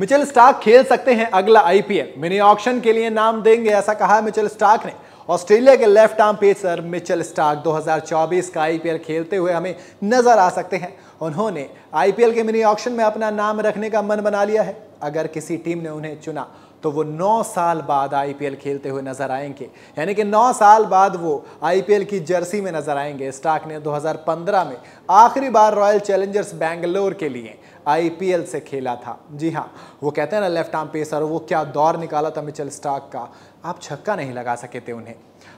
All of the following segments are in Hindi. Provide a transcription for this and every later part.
मिचेल स्टार्क खेल सकते हैं अगला आईपीएल मिनी ऑक्शन के लिए नाम देंगे ऐसा कहा मिचेल स्टार्क ने ऑस्ट्रेलिया के left arm pacer Mitchell Starc 2024 का आईपीएल खेलते हुए हमें नजर आ सकते हैं उन्होंने आईपीएल के मिनी ऑक्शन में अपना नाम रखने का मन बना लिया है अगर किसी टीम ने उन्हें चुना तो वो 9 साल बाद आईपीएल खेलते हुए नजर आएंगे यानी कि 9 साल बाद वो आईपीएल की जर्सी में नजर आएंगे स्टार्क ने 2015 में आखिरी बार रॉयल चैलेंजर्स बैंगलोर के लिए आईपीएल से खेला था जी हाँ वो कहते हैं ना लेफ्ट आर्म पेसर वो क्या दौर निकाला था मिचल स्टार्क का आप छक्का नहीं लगा सके थे उन्हें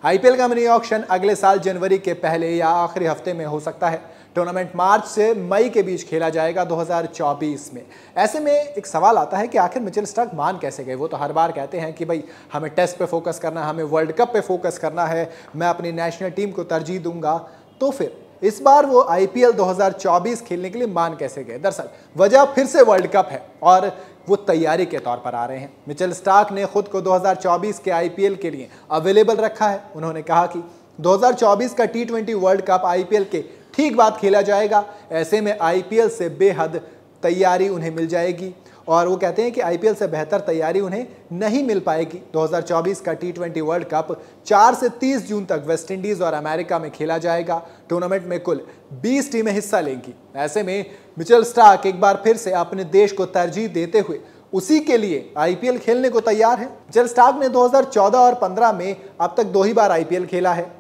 आईपीएल का मनी ऑक्शन अगले साल जनवरी के पहले या आखिरी हफ्ते में हो सकता है टूर्नामेंट मार्च से मई के बीच खेला जाएगा 2024 में ऐसे में एक सवाल आता है कि आखिर मिचेल स्टार्क मान कैसे गए वो तो हर बार कहते हैं कि भाई हमें टेस्ट पे फोकस करना है हमें वर्ल्ड कप पे फोकस करना है मैं अपनी नेशनल टीम को तरजीह दूंगा तो फिर इस बार वो आईपीएल 2024 खेलने के लिए मान कैसे गए दरअसल वजह फिर से वर्ल्ड कप है और वो तैयारी के तौर पर आ रहे हैं मिचेल स्टार्क ने खुद को 2024 के आईपीएल के लिए अवेलेबल रखा है उन्होंने कहा कि 2024 का T twenty world cup IPL के ठीक बाद खेला जाएगा ऐसे में आईपीएल से बेहद तैयारी उन्हें मिल जाएगी और वो कहते हैं कि आईपीएल से बेहतर तैयारी उन्हें नहीं मिल पाएगी 2024 का टी ट्वेंटी वर्ल्ड कप 4 से 30 जून तक वेस्टइंडीज़ और अमेरिका में खेला जाएगा टूर्नामेंट में कुल 20 टीमें हिस्सा लेंगी ऐसे में मिचेल स्टार्क एक बार फिर से अपने देश को तरजीह देते हुए उसी के लिए आईपीएल खेलने को तैयार है मिचेल स्टार्क ने 2014 और 15 में अब तक दो ही बार आईपीएल खेला है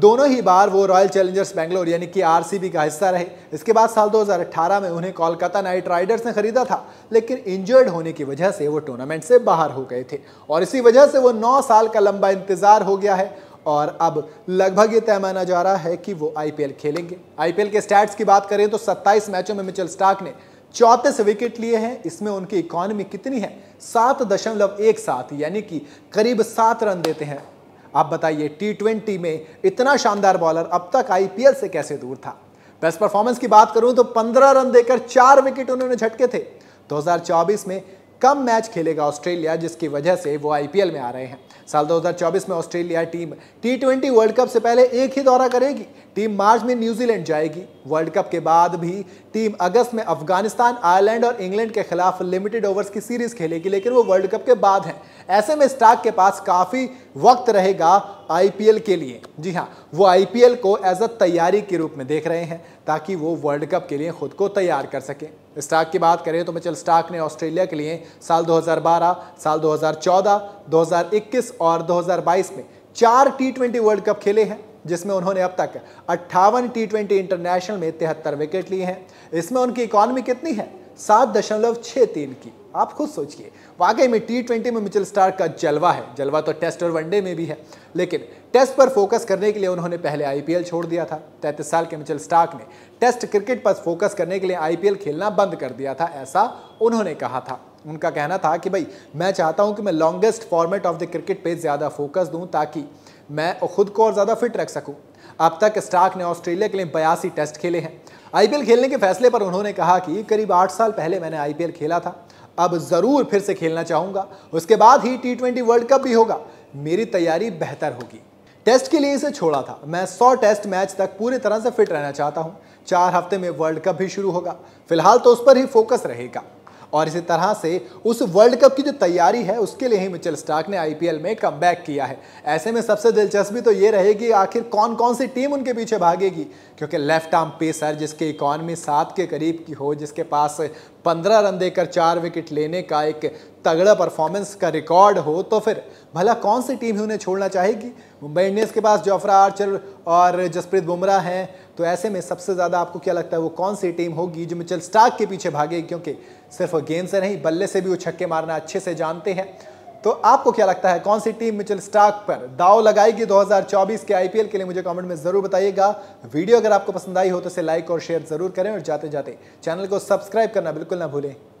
दोनों ही बार वो रॉयल चैलेंजर्स बैंगलोर यानी कि आरसीबी का हिस्सा रहे इसके बाद साल 2018 में उन्हें कोलकाता नाइट राइडर्स ने खरीदा था लेकिन इंजर्ड होने की वजह से वो टूर्नामेंट से बाहर हो गए थे और इसी वजह से वो नौ साल का लंबा इंतजार हो गया है और अब लगभग ये तय माना जा रहा है कि वो आईपीएल खेलेंगे आईपीएल के स्टैट्स की बात करें तो 27 मैचों में मिचल स्टार्क ने चौंतीस विकेट लिए हैं इसमें उनकी इकोनॉमी कितनी है सात दशमलव एक सात यानी कि करीब सात रन देते हैं आप बताइए टी ट्वेंटी में इतना शानदार बॉलर अब तक आईपीएल से कैसे दूर था बेस्ट परफॉर्मेंस की बात करूं तो 15 रन देकर चार विकेट उन्होंने झटके थे 2024 में कम मैच खेलेगा ऑस्ट्रेलिया जिसकी वजह से वो आईपीएल में आ रहे हैं साल 2024 में Australia team T twenty world cup से पहले एक ही दौरा करेगी टीम मार्च में न्यूजीलैंड जाएगी वर्ल्ड कप के बाद भी टीम अगस्त में अफगानिस्तान आयरलैंड और इंग्लैंड के खिलाफ लिमिटेड ओवर्स की सीरीज खेलेगी लेकिन वो वर्ल्ड कप के बाद हैं ऐसे में स्टाक के पास काफ़ी वक्त रहेगा आईपीएल के लिए जी हाँ वो आईपीएल को एज अ तैयारी के रूप में देख रहे हैं ताकि वो वर्ल्ड कप के लिए खुद को तैयार कर सकें स्टाक की बात करें तो मिचल स्टाक ने ऑस्ट्रेलिया के लिए साल 2012, साल 2014, 2021 और 2022 में चार टी वर्ल्ड कप खेले हैं जिसमें उन्होंने अब तक अट्ठावन टी इंटरनेशनल में तिहत्तर विकेट लिए हैं इसमें उनकी इकॉनमी कितनी है सात दशमलव छः तीन की आप खुद सोचिए वाकई में टी ट्वेंटी में मिचल स्टार का जलवा है जलवा तो टेस्ट और वनडे में भी है लेकिन टेस्ट पर फोकस करने के लिए उन्होंने पहले आईपीएल छोड़ दिया था तैंतीस साल के मिचल स्टार्क ने टेस्ट क्रिकेट पर फोकस करने के लिए आईपीएल खेलना बंद कर दिया था ऐसा उन्होंने कहा था उनका कहना था कि भाई मैं चाहता हूं कि मैं longest format of the cricket पे ज़्यादा फोकस दूं ताकि मैं खुद को और ज़्यादा फिट रख सकूं। अब तक स्टार्क ने ऑस्ट्रेलिया के लिए बयासी टेस्ट खेले हैं आईपीएल खेलने के फैसले पर उन्होंने कहा कि करीब आठ साल पहले मैंने आईपीएल खेला था अब ज़रूर फिर से खेलना चाहूँगा उसके बाद ही टी ट्वेंटी वर्ल्ड कप भी होगा मेरी तैयारी बेहतर होगी टेस्ट के लिए इसे छोड़ा था मैं 100 टेस्ट मैच तक पूरी तरह से फिट रहना चाहता हूँ चार हफ्ते में वर्ल्ड कप भी शुरू होगा फिलहाल तो उस पर ही फोकस रहेगा और इसी तरह से उस वर्ल्ड कप की जो तैयारी है उसके लिए ही मिचेल स्टार्क ने आईपीएल में कम किया है ऐसे में सबसे दिलचस्पी तो ये रहेगी आखिर कौन कौन सी टीम उनके पीछे भागेगी क्योंकि लेफ्ट आर्म पेसर जिसके इकॉनमी सात के करीब की हो जिसके पास पंद्रह रन देकर चार विकेट लेने का एक तगड़ा परफॉर्मेंस का रिकॉर्ड हो तो फिर भला कौन सी टीम ही उन्हें छोड़ना चाहेगी मुंबई इंडियंस के पास जोफ्रा आर्चर और जसप्रीत बुमराह हैं तो ऐसे में सबसे ज़्यादा आपको क्या लगता है वो कौन सी टीम होगी जो मिचल स्टार्क के पीछे भागेगी क्योंकि सिर्फ गेंद से नहीं बल्ले से भी वो छक्के मारना अच्छे से जानते हैं तो आपको क्या लगता है कौन सी टीम मिचल स्टार्क पर दाव लगाएगी 2024 के आईपीएल के लिए मुझे कमेंट में ज़रूर बताइएगा वीडियो अगर आपको पसंद आई हो तो इसे लाइक और शेयर ज़रूर करें और जाते जाते चैनल को सब्सक्राइब करना बिल्कुल ना भूलें